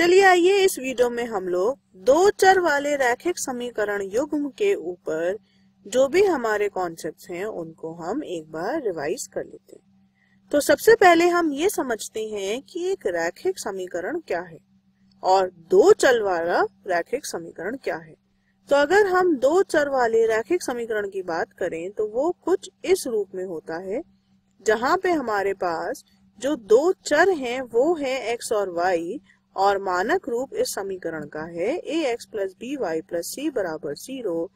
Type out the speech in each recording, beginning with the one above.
चलिए आइए इस वीडियो में हम लोग दो चर वाले रैखिक समीकरण युग्म के ऊपर जो भी हमारे कॉन्सेप्ट्स हैं उनको हम एक बार रिवाइज कर लेते हैं तो सबसे पहले हम ये समझते हैं कि एक रैखिक समीकरण क्या है और दो चल वाला रैखिक समीकरण क्या है तो अगर हम दो चर वाले रैखिक समीकरण की बात करें तो वो कुछ इस रूप में होता है जहां पे हमारे पास जो दो चर हैं वो है एक्स और वाई और मानक रूप इस समीकरण का है A X plus B Y plus C बराबर जीरो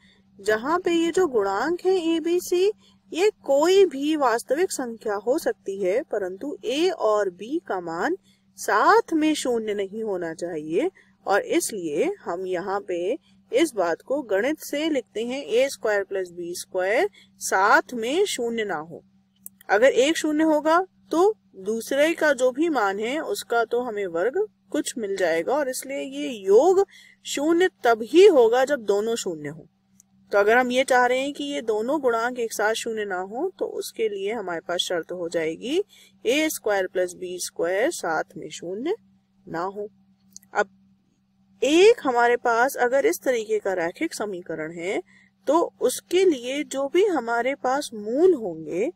जहाँ पे ये जो गुणांक है ए बी सी ये कोई भी वास्तविक संख्या हो सकती है परंतु ए और बी का मान साथ में शून्य नहीं होना चाहिए और इसलिए हम यहाँ पे इस बात को गणित से लिखते हैं A square plus B square साथ में शून्य ना हो अगर एक शून्य होगा तो दूसरे का जो भी मान है उसका तो हमें वर्ग कुछ मिल जाएगा और इसलिए ये योग शून्य तब ही होगा जब दोनों शून्य हो तो अगर हम ये चाह रहे हैं कि ये दोनों गुणांक एक साथ शून्य ना हो तो उसके लिए हमारे पास शर्त हो जाएगी A square plus B square साथ में शून्य ना हो अब एक हमारे पास अगर इस तरीके का रैखिक समीकरण है तो उसके लिए जो भी हमारे पास मूल होंगे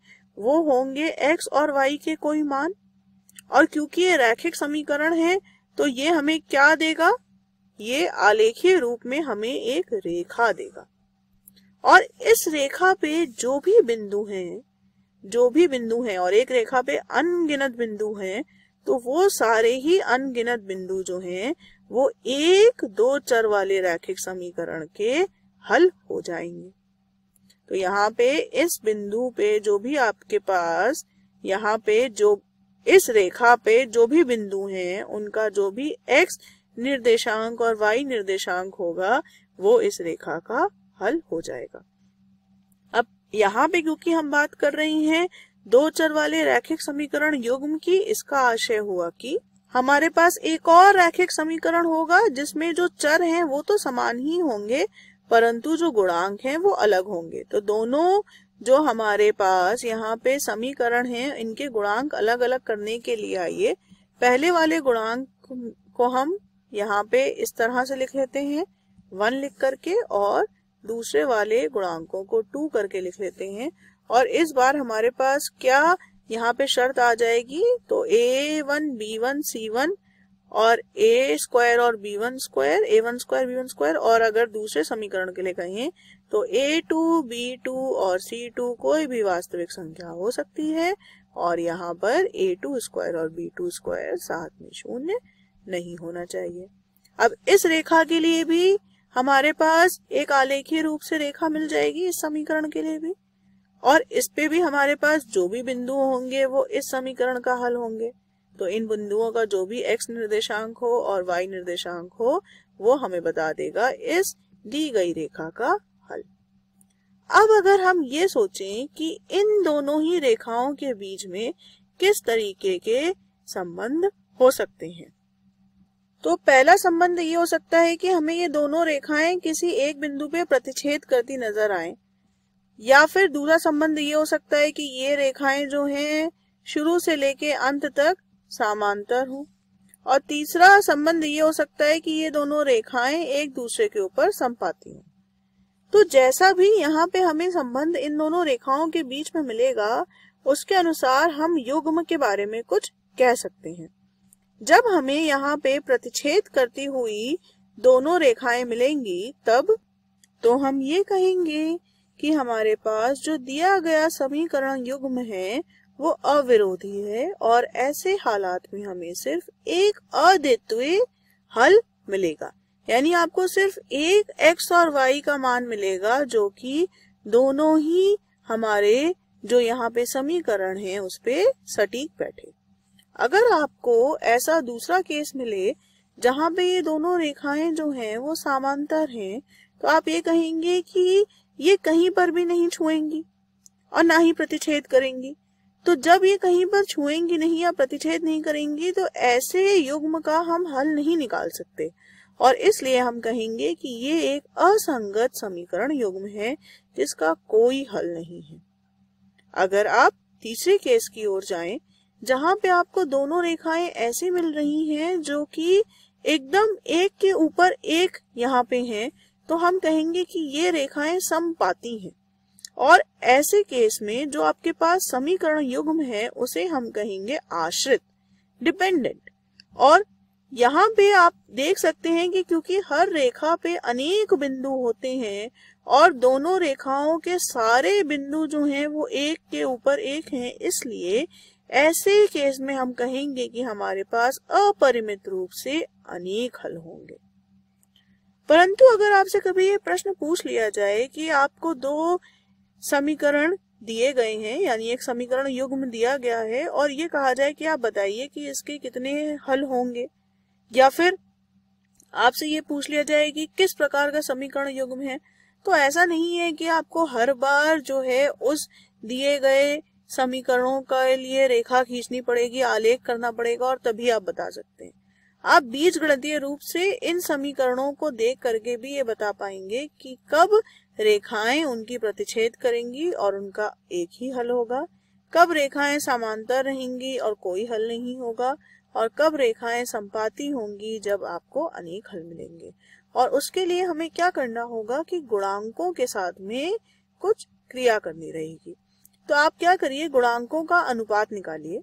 वो होंगे एक्स और वाई के कोई मान और क्योंकि ये रैखिक समीकरण है तो ये हमें क्या देगा ये आलेखीय रूप में हमें एक रेखा देगा और इस रेखा पे जो भी बिंदु हैं जो भी बिंदु हैं और एक रेखा पे अनगिनत बिंदु हैं तो वो सारे ही अनगिनत बिंदु जो हैं वो एक दो चर वाले रैखिक समीकरण के हल हो जाएंगे तो यहाँ पे इस बिंदु पे जो भी आपके पास यहाँ पे जो इस रेखा पे जो भी बिंदु हैं उनका जो भी x निर्देशांक और y निर्देशांक होगा वो इस रेखा का हल हो जाएगा अब यहाँ पे क्योंकि हम बात कर रहे हैं दो चर वाले रैखिक समीकरण युग्म की इसका आशय हुआ कि हमारे पास एक और रैखिक समीकरण होगा जिसमें जो चर हैं वो तो समान ही होंगे परंतु जो गुणांक हैं वो अलग होंगे तो दोनों जो हमारे पास यहाँ पे समीकरण है इनके गुणांक अलग अलग करने के लिए आइए पहले वाले गुणांक को हम यहाँ पे इस तरह से लिख लेते हैं वन लिख करके और दूसरे वाले गुणांकों को टू करके लिख लेते हैं और इस बार हमारे पास क्या यहाँ पे शर्त आ जाएगी तो A one B one C one और ए स्क्वायर और B one square A one square B one square और अगर दूसरे समीकरण के लिए कहें तो ए टू बी टू और सी टू कोई भी वास्तविक संख्या हो सकती है और यहाँ पर ए टू स्क्वायर और बी टू स्क्वायर साथ में शून्य नहीं होना चाहिए अब इस रेखा के लिए भी हमारे पास एक आलेखीय रूप से रेखा मिल जाएगी इस समीकरण के लिए भी और इस पे भी हमारे पास जो भी बिंदु होंगे वो इस समीकरण का हल होंगे तो इन बिंदुओं का जो भी x निर्देशांक हो और y निर्देशांक हो वो हमें बता देगा इस दी गई रेखा का अब अगर हम ये सोचें कि इन दोनों ही रेखाओं के बीच में किस तरीके के संबंध हो सकते हैं तो पहला संबंध ये हो सकता है कि हमें ये दोनों रेखाएं किसी एक बिंदु पे प्रतिच्छेद करती नजर आए या फिर दूसरा संबंध ये हो सकता है कि ये रेखाएं जो हैं शुरू से लेके अंत तक समांतर हो और तीसरा संबंध ये हो सकता है कि ये दोनों रेखाएं एक दूसरे के ऊपर संपाती हों तो जैसा भी यहाँ पे हमें संबंध इन दोनों रेखाओं के बीच में मिलेगा उसके अनुसार हम युग्म के बारे में कुछ कह सकते हैं जब हमें यहाँ पे प्रतिच्छेद करती हुई दोनों रेखाएं मिलेंगी तब तो हम ये कहेंगे कि हमारे पास जो दिया गया समीकरण युग्म है वो अविरोधी है और ऐसे हालात में हमें सिर्फ एक अद्वितीय हल मिलेगा यानी आपको सिर्फ एक एक्स और वाई का मान मिलेगा जो कि दोनों ही हमारे जो यहाँ पे समीकरण है उस पर सटीक बैठे अगर आपको ऐसा दूसरा केस मिले जहाँ पे ये दोनों रेखाएं जो हैं वो समांतर हैं तो आप ये कहेंगे कि ये कहीं पर भी नहीं छुएंगी और ना ही प्रतिच्छेद करेंगी तो जब ये कहीं पर छुएंगी नहीं या प्रतिच्छेद नहीं करेंगी तो ऐसे युग्म का हम हल नहीं निकाल सकते और इसलिए हम कहेंगे कि ये एक असंगत समीकरण युग्म है जिसका कोई हल नहीं है अगर आप तीसरे केस की ओर जाएं, जहां पे आपको दोनों रेखाएं ऐसे मिल रही हैं जो कि एकदम एक के ऊपर एक यहाँ पे हैं, तो हम कहेंगे कि ये रेखाएं समपाती हैं और ऐसे केस में जो आपके पास समीकरण युग्म है उसे हम कहेंगे आश्रित डिपेंडेंट और यहाँ पे आप देख सकते हैं कि क्योंकि हर रेखा पे अनेक बिंदु होते हैं और दोनों रेखाओं के सारे बिंदु जो हैं वो एक के ऊपर एक हैं इसलिए ऐसे केस में हम कहेंगे कि हमारे पास अपरिमित रूप से अनेक हल होंगे परंतु अगर आपसे कभी ये प्रश्न पूछ लिया जाए कि आपको दो समीकरण दिए गए हैं यानी एक समीकरण युग्म दिया गया है और ये कहा जाए कि आप बताइए कि इसके कितने हल होंगे या फिर आपसे ये पूछ लिया जाए कि किस प्रकार का समीकरण युग्म है तो ऐसा नहीं है कि आपको हर बार जो है उस दिए गए समीकरणों के लिए रेखा खींचनी पड़ेगी आलेख करना पड़ेगा और तभी आप बता सकते हैं आप बीज गणतीय रूप से इन समीकरणों को देख करके भी ये बता पाएंगे कि कब रेखाएं उनकी प्रतिच्छेद करेंगी और उनका एक ही हल होगा कब रेखाएं समांतर रहेंगी और कोई हल नहीं होगा और कब रेखाएं संपाती होंगी जब आपको अनेक हल मिलेंगे और उसके लिए हमें क्या करना होगा कि गुणांकों के साथ में कुछ क्रिया करनी रहेगी तो आप क्या करिए गुणांकों का अनुपात निकालिए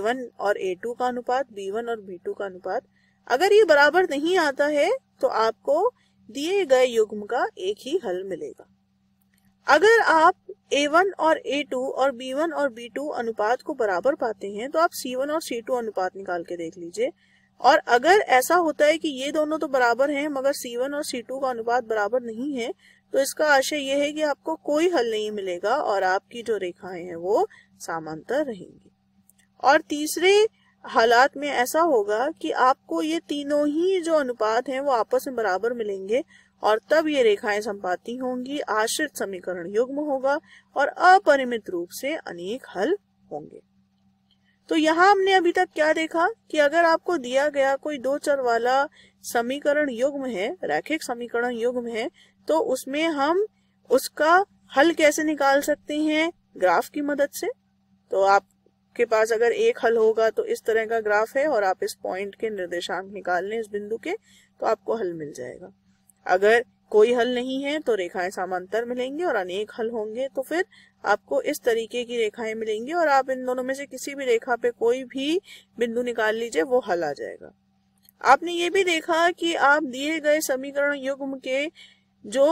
a1 और a2 का अनुपात b1 और b2 का अनुपात अगर ये बराबर नहीं आता है तो आपको दिए गए युग्म का एक ही हल मिलेगा अगर आप A1 और A2 और B1 और B2 अनुपात को बराबर पाते हैं तो आप C1 और C2 अनुपात निकाल के देख लीजिए और अगर ऐसा होता है कि ये दोनों तो बराबर हैं मगर C1 और C2 का अनुपात बराबर नहीं है तो इसका आशय यह है कि आपको कोई हल नहीं मिलेगा और आपकी जो रेखाएं हैं वो समांतर रहेंगी और तीसरे हालात में ऐसा होगा कि आपको ये तीनों ही जो अनुपात हैं वो आपस में बराबर मिलेंगे और तब ये रेखाएं संपाती होंगी आश्रित समीकरण युग्म होगा और अपरिमित रूप से अनेक हल होंगे तो यहाँ हमने अभी तक क्या देखा कि अगर आपको दिया गया कोई दो चर वाला समीकरण युग्म है रैखिक समीकरण युग्म है तो उसमें हम उसका हल कैसे निकाल सकते हैं ग्राफ की मदद से तो आपके पास अगर एक हल होगा तो इस तरह का ग्राफ है और आप इस पॉइंट के निर्देशांक निकाल लें इस बिंदु के तो आपको हल मिल जाएगा अगर कोई हल नहीं है तो रेखाएं समांतर मिलेंगे और अनेक हल होंगे तो फिर आपको इस तरीके की रेखाएं मिलेंगी और आप इन दोनों में से किसी भी रेखा पे कोई भी बिंदु निकाल लीजिए वो हल आ जाएगा आपने ये भी देखा कि आप दिए गए समीकरण युग्म के जो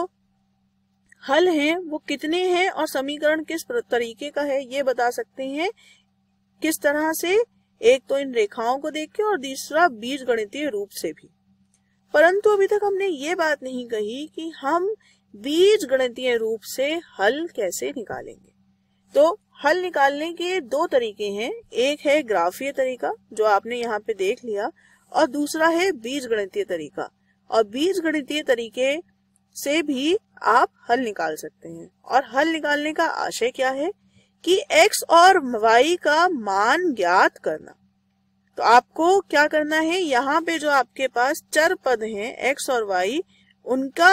हल हैं वो कितने हैं और समीकरण किस तरीके का है ये बता सकते हैं किस तरह से एक तो इन रेखाओं को देख के और दूसरा बीज गणितीय रूप से भी परंतु अभी तक हमने ये बात नहीं कही कि हम बीज गणितीय रूप से हल कैसे निकालेंगे तो हल निकालने के दो तरीके हैं एक है ग्राफीय तरीका जो आपने यहाँ पे देख लिया और दूसरा है बीज गणितीय तरीका और बीज गणितीय तरीके से भी आप हल निकाल सकते हैं और हल निकालने का आशय क्या है कि x और y का मान ज्ञात करना तो आपको क्या करना है यहाँ पे जो आपके पास चर पद हैं एक्स और वाई उनका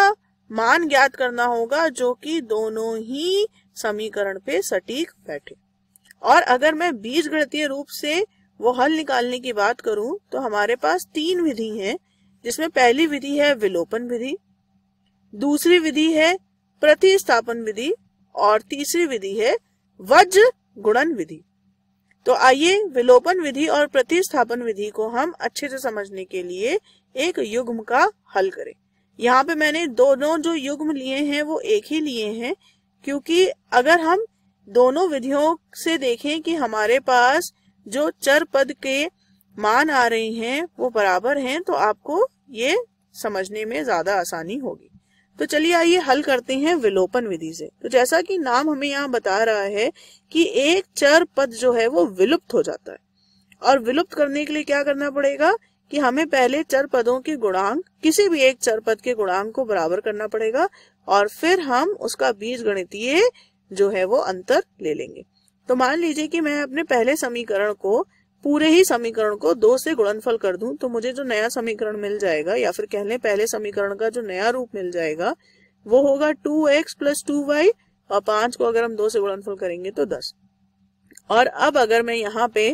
मान ज्ञात करना होगा जो कि दोनों ही समीकरण पे सटीक बैठे और अगर मैं बीज गणतीय रूप से वो हल निकालने की बात करूं तो हमारे पास तीन विधि हैं जिसमें पहली विधि है विलोपन विधि दूसरी विधि है प्रतिस्थापन विधि और तीसरी विधि है वज्र गुणन विधि तो आइए विलोपन विधि और प्रतिस्थापन विधि को हम अच्छे से समझने के लिए एक युग्म का हल करें यहाँ पे मैंने दोनों जो युग्म लिए हैं वो एक ही लिए हैं क्योंकि अगर हम दोनों विधियों से देखें कि हमारे पास जो चर पद के मान आ रहे हैं वो बराबर हैं तो आपको ये समझने में ज्यादा आसानी होगी तो चलिए आइए हल करते हैं विलोपन विधि से तो जैसा कि नाम हमें यहाँ बता रहा है कि एक चर पद जो है वो विलुप्त हो जाता है और विलुप्त करने के लिए क्या करना पड़ेगा कि हमें पहले चर पदों के गुणांक किसी भी एक चर पद के गुणांक को बराबर करना पड़ेगा और फिर हम उसका बीज गणितीय जो है वो अंतर ले लेंगे तो मान लीजिए कि मैं अपने पहले समीकरण को पूरे ही समीकरण को दो से गुणनफल कर दूं तो मुझे जो नया समीकरण मिल जाएगा या फिर कह लें पहले समीकरण का जो नया रूप मिल जाएगा वो होगा two X plus two Y और पांच को अगर हम दो से गुणनफल करेंगे तो दस और अब अगर मैं यहाँ पे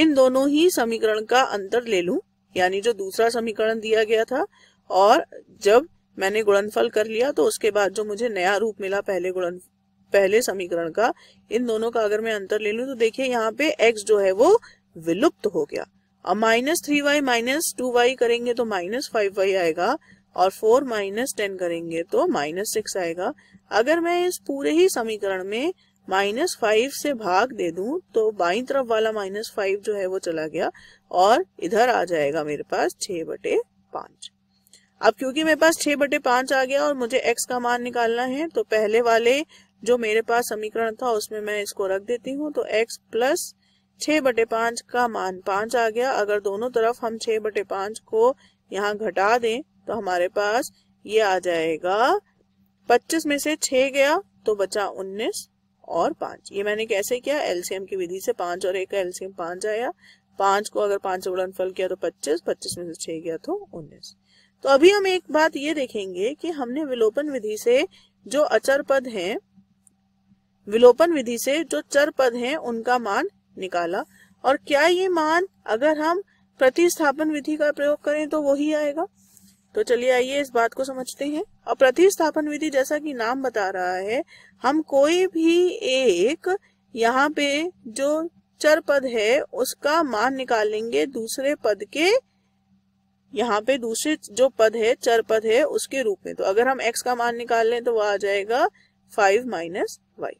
इन दोनों ही समीकरण का अंतर ले लू यानी जो दूसरा समीकरण दिया गया था और जब मैंने गुणनफल कर लिया तो उसके बाद जो मुझे नया रूप मिला पहले गुणन पहले समीकरण का इन दोनों का अगर मैं अंतर ले लूं तो देखिए यहाँ पे x जो है वो विलुप्त हो गया अब minus three Y minus two Y करेंगे तो माइनस फाइव वाई आएगा और फोर माइनस टेन करेंगे तो माइनस सिक्स आएगा अगर मैं इस पूरे ही समीकरण में माइनस फाइव से भाग दे दूं तो बाई तरफ वाला माइनस फाइव जो है वो चला गया और इधर आ जाएगा मेरे पास छह बटे पांच अब क्योंकि मेरे पास छह बटे पांच आ गया और मुझे एक्स का मान निकालना है तो पहले वाले जो मेरे पास समीकरण था उसमें मैं इसको रख देती हूँ तो एक्स प्लस छः बटे पांच का मान पांच आ गया अगर दोनों तरफ हम छ बटे पांच को यहाँ घटा दें तो हमारे पास ये आ जाएगा पच्चीस में से छह गया तो बचा उन्नीस और पांच ये मैंने कैसे किया एलसीएम की विधि से पांच और एक का एलसीएम पांच आया पांच को अगर पांच से फल किया तो पच्चीस पच्चीस में से छह गया तो उन्नीस तो अभी हम एक बात ये देखेंगे कि हमने विलोपन विधि से जो अचर पद हैं विलोपन विधि से जो चर पद हैं उनका मान निकाला और क्या ये मान अगर हम प्रतिस्थापन विधि का प्रयोग करें तो वही आएगा तो चलिए आइए इस बात को समझते हैं और प्रतिस्थापन विधि जैसा कि नाम बता रहा है हम कोई भी एक यहाँ पे जो चर पद है उसका मान निकालेंगे दूसरे पद के यहाँ पे दूसरे जो पद है चर पद है उसके रूप में तो अगर हम x का मान निकाल लें तो वह आ जाएगा फाइव माइनस वाई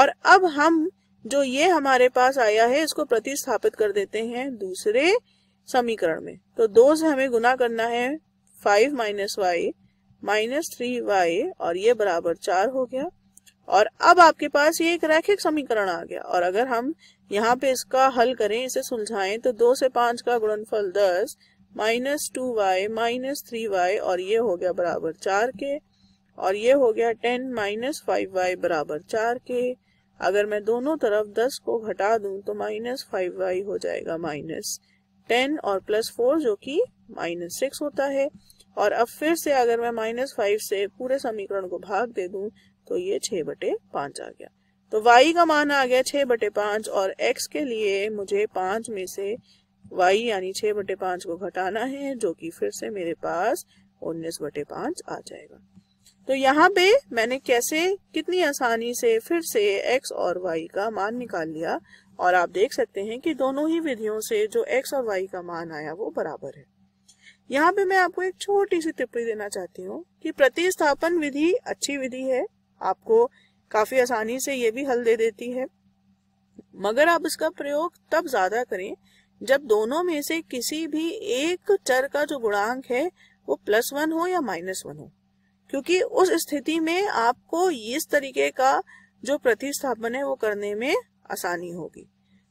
और अब हम जो ये हमारे पास आया है इसको प्रतिस्थापित कर देते हैं दूसरे समीकरण में तो दो से हमें गुना करना है five minus Y minus three Y और ये बराबर चार हो गया और अब आपके पास ये एक रैखिक समीकरण आ गया और अगर हम यहाँ पे इसका हल करें इसे सुलझाएं तो दो से पांच का गुणनफल दस minus two Y minus three Y और ये हो गया बराबर चार के और ये हो गया टेन माइनस फाइव वाई बराबर चार के अगर मैं दोनों तरफ दस को घटा दूं तो माइनस फाइव वाई हो जाएगा माइनस टेन और प्लस फोर जो कि माइनस सिक्स होता है और अब फिर से अगर मैं माइनस फाइव से पूरे समीकरण को भाग दे दूं तो ये छह बटे पांच आ गया तो वाई का मान आ गया छह बटे पांच और एक्स के लिए मुझे पांच में से वाई यानी छह बटे पांच को घटाना है जो कि फिर से मेरे पास उन्नीस बटे पांच आ जाएगा तो यहाँ पे मैंने कैसे कितनी आसानी से फिर से x और y का मान निकाल लिया और आप देख सकते हैं कि दोनों ही विधियों से जो x और y का मान आया वो बराबर है यहाँ पे मैं आपको एक छोटी सी टिप्पणी देना चाहती हूँ कि प्रतिस्थापन विधि अच्छी विधि है आपको काफी आसानी से ये भी हल दे देती है मगर आप इसका प्रयोग तब ज्यादा करें जब दोनों में से किसी भी एक चर का जो गुणांक है वो प्लस वन हो या माइनस वन हो क्योंकि उस स्थिति में आपको इस तरीके का जो प्रतिस्थापन है वो करने में आसानी होगी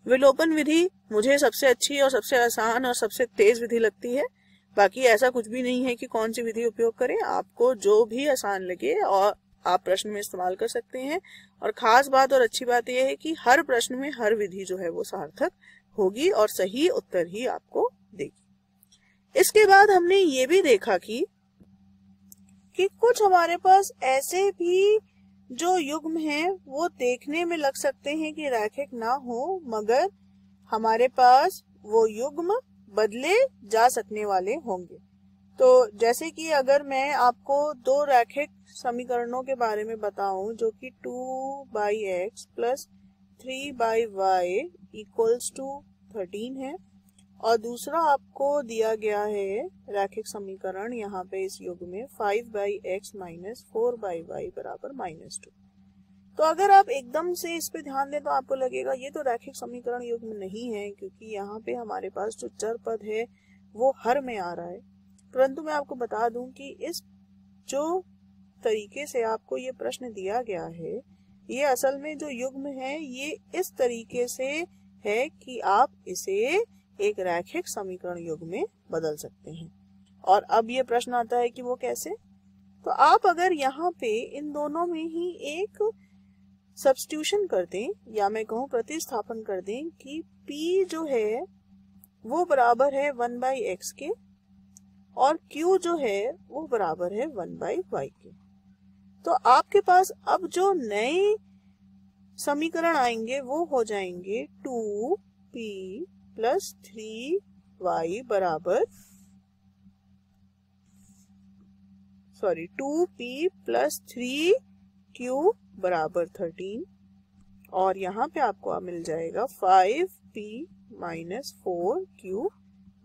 विलोपन विधि मुझे सबसे अच्छी और सबसे आसान और सबसे तेज विधि लगती है बाकी ऐसा कुछ भी नहीं है कि कौन सी विधि उपयोग करें आपको जो भी आसान लगे और आप प्रश्न में इस्तेमाल कर सकते हैं और खास बात और अच्छी बात यह है कि हर प्रश्न में हर विधि जो है वो सार्थक होगी और सही उत्तर ही आपको देगी इसके बाद हमने ये भी देखा कि कि कुछ हमारे पास ऐसे भी जो युग्म हैं वो देखने में लग सकते हैं कि रैखिक ना हो मगर हमारे पास वो युग्म बदले जा सकने वाले होंगे तो जैसे कि अगर मैं आपको दो रैखिक समीकरणों के बारे में बताऊं जो कि two by X plus three by Y equals to thirteen है और दूसरा आपको दिया गया है रैखिक समीकरण यहाँ पे इस युग में five by X minus four by Y बराबर माइनस टू तो अगर आप एकदम से इस पे ध्यान दें तो आपको लगेगा ये तो रैखिक समीकरण युग में नहीं है क्योंकि यहाँ पे हमारे पास जो चर पद है वो हर में आ रहा है परंतु मैं आपको बता दूं कि इस जो तरीके से आपको ये प्रश्न दिया गया है ये असल में जो युग्म है ये इस तरीके से है कि आप इसे एक रैखिक समीकरण युग में बदल सकते हैं और अब ये प्रश्न आता है कि वो कैसे तो आप अगर यहाँ पे इन दोनों में ही एक सब्सटीट्यूशन कर दें या मैं कहूँ प्रतिस्थापन कर दें कि P जो है वो बराबर है वन बाई एक्स के और Q जो है वो बराबर है वन बाई वाई के तो आपके पास अब जो नए समीकरण आएंगे वो हो जाएंगे two P plus three Y बराबर sorry two P plus three Q बराबर थर्टीन और यहाँ पे आपको मिल जाएगा five P minus four Q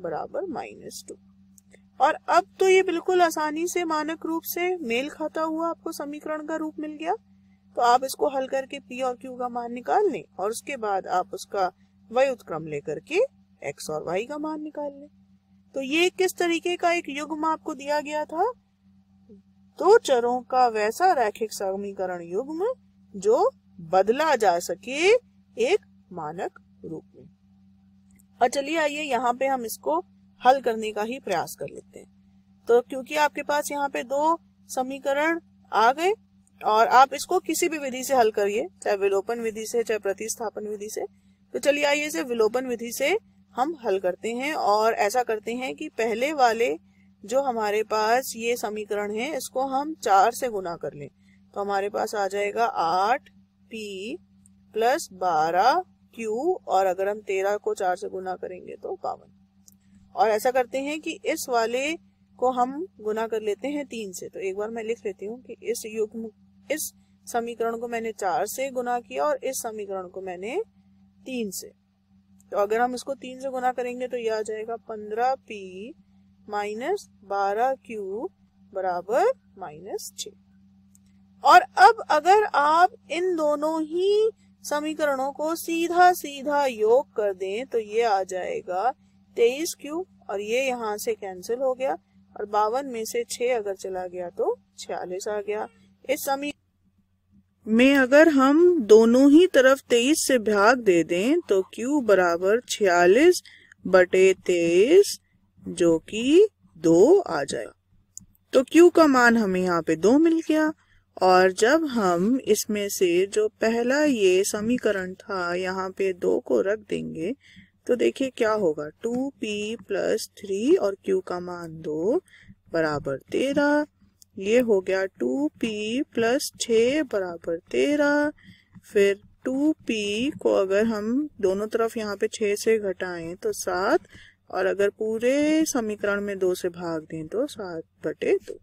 बराबर माइनस टू और अब तो ये बिल्कुल आसानी से मानक रूप से मेल खाता हुआ आपको समीकरण का रूप मिल गया तो आप इसको हल करके पी और क्यू का मान निकाल लें और उसके बाद आप उसका व्युतक्रम लेकर के एक्स और वाई का मान निकाल लें तो ये किस तरीके का एक युग्म आपको दिया गया था दो चरों का वैसा रैखिक समीकरण युग्म जो बदला जा सके एक मानक रूप में और चलिए आइए यहाँ पे हम इसको हल करने का ही प्रयास कर लेते हैं तो क्योंकि आपके पास यहाँ पे दो समीकरण आ गए और आप इसको किसी भी विधि से हल करिए चाहे विलोपन विधि से चाहे प्रतिस्थापन विधि से तो चलिए आइए इसे विलोपन विधि से हम हल करते हैं और ऐसा करते हैं कि पहले वाले जो हमारे पास ये समीकरण है इसको हम चार से गुना कर लें तो हमारे पास आ जाएगा आठ पी प्लस बारह क्यू और अगर हम तेरह को चार से गुना करेंगे तो बावन और ऐसा करते हैं कि इस वाले को हम गुना कर लेते हैं तीन से तो एक बार मैं लिख लेती हूँ कि इस युग्म इस समीकरण को मैंने चार से गुना किया और इस समीकरण को मैंने तीन से तो अगर हम इसको तीन से गुना करेंगे तो यह आ जाएगा पंद्रह पी माइनस बारह क्यू बराबर माइनस छ और अब अगर आप इन दोनों ही समीकरणों को सीधा सीधा योग कर दें तो ये आ जाएगा तेईस क्यू और ये यहाँ से कैंसिल हो गया और बावन में से छ अगर चला गया तो छियालीस आ गया इस समीकरण में अगर हम दोनों ही तरफ तेईस से भाग दे दें तो Q बराबर छियालीस बटे तेईस जो कि दो आ जाएगा तो Q का मान हमें यहाँ पे दो मिल गया और जब हम इसमें से जो पहला ये समीकरण था यहाँ पे दो को रख देंगे तो देखिए क्या होगा टू पी प्लस थ्री और Q का मान दो बराबर तेरह ये हो गया टू पी प्लस छ बराबर तेरह फिर टू पी को अगर हम दोनों तरफ यहाँ पे छ से घटाएं तो सात और अगर पूरे समीकरण में दो से भाग दें तो सात बटे दो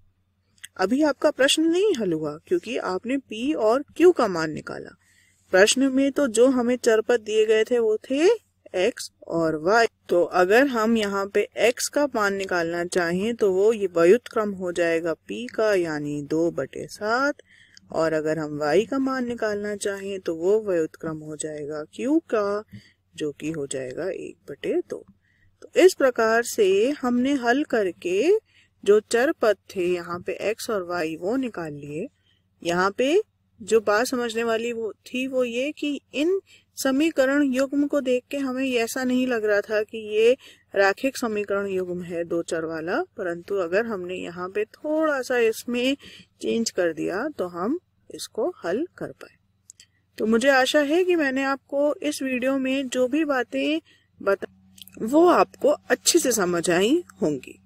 अभी आपका प्रश्न नहीं हल हुआ क्योंकि आपने p और q का मान निकाला प्रश्न में तो जो हमें चरपद दिए गए थे वो थे एक्स और वाई तो अगर हम यहाँ पे एक्स का मान निकालना चाहें तो वो ये व्युतक्रम हो जाएगा पी का यानी दो बटे सात और अगर हम वाई का मान निकालना चाहें तो वो व्युतक्रम हो जाएगा क्यू का जो कि हो जाएगा एक बटे दो तो इस प्रकार से हमने हल करके जो चर पद थे यहाँ पे एक्स और वाई वो निकाल लिए यहाँ पे जो बात समझने वाली वो थी वो ये कि इन समीकरण युग्म को देख के हमें ऐसा नहीं लग रहा था कि ये राखिक समीकरण युग्म है दो चर वाला परंतु अगर हमने यहाँ पे थोड़ा सा इसमें चेंज कर दिया तो हम इसको हल कर पाए तो मुझे आशा है कि मैंने आपको इस वीडियो में जो भी बातें बता वो आपको अच्छे से समझ आई होंगी